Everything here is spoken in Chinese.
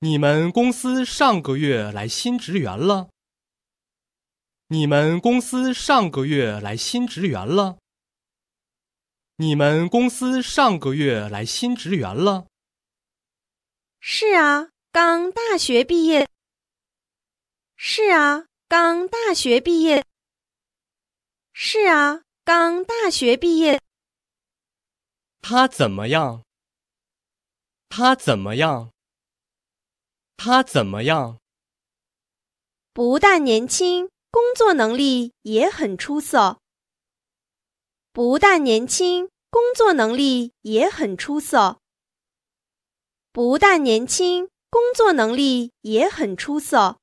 你们公司上个月来新职员了。你们公司上个月来新职员了。你们公司上个月来新职员了。是啊，刚大学毕业。是啊，刚大学毕业。是啊，刚大学毕业。他怎么样？他怎么样？他怎么样？不但年轻，工作能力也很出色。不但年轻，工作能力也很出色。不但年轻，工作能力也很出色。